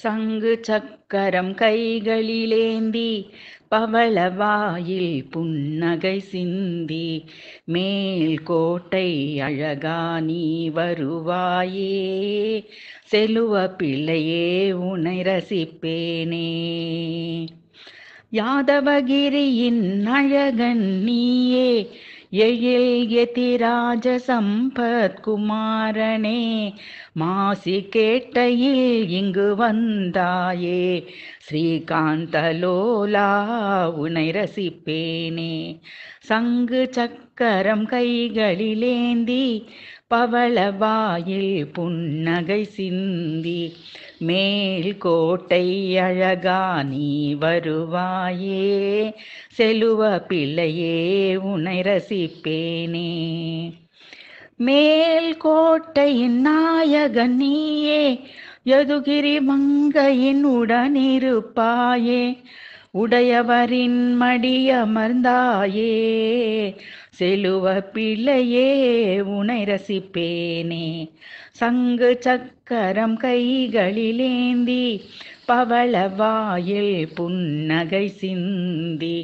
சங்கு சக்கரம் கைகளிலேந்தி பவள வாயில் புன்னகை சிந்தி மேல் கோட்டை அழகா நீ வருவாயே செலுவ பிள்ளையே உனை ரசிப்பேனே யாதவகிரியின் அழகன் நீயே எயில் எதிராஜ சம்பத்குமாரனே மாசி கேட்டையில் இங்கு வந்தாயே ஸ்ரீகாந்தலோலா உனை ரசிப்பேனே சங்கு சக்கரம் கைகளிலேந்தி வாயில் புன்னகை சிந்தி மேல் கோட்டை அழகா நீ வருவாயே செலுவ பிள்ளையே உனை ரசிப்பேனே மேல் கோட்டையின் நாயகனியே நீயே யதுகிரி மங்கையின் உடனிருப்பாயே உடையவரின் மடியமர்ந்தாயே செலுவ பிள்ளையே உனை ரசிப்பேனே சங்கு சக்கரம் கைகளிலேந்தி பவள வாயில் புன்னகை சிந்தி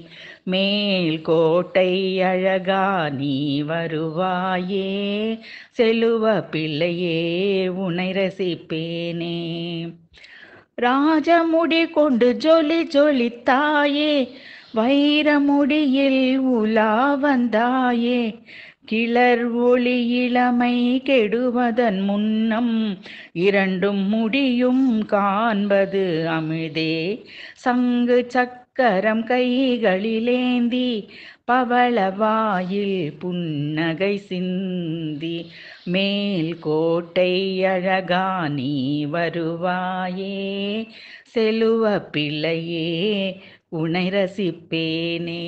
மேல் கோட்டை அழகா நீ வருவாயே செலுவ பிள்ளையே உனை ரசிப்பேனே ராஜமுடி கொண்டு ஜொலி ஜொலித்தாயே வைரமுடியில் உலா வந்தாயே கிளர் ஒளி இளமை கெடுவதன் முன்னம் இரண்டும் முடியும் காண்பது அமிழ்தே சங்கு சக்கரம் கைகளிலேந்தி பவளவாயில் புன்னகை சிந்தி மேல் கோட்டை அழகானி வருவாயே செலுவ பிள்ளையே உனை ரசிப்பேனே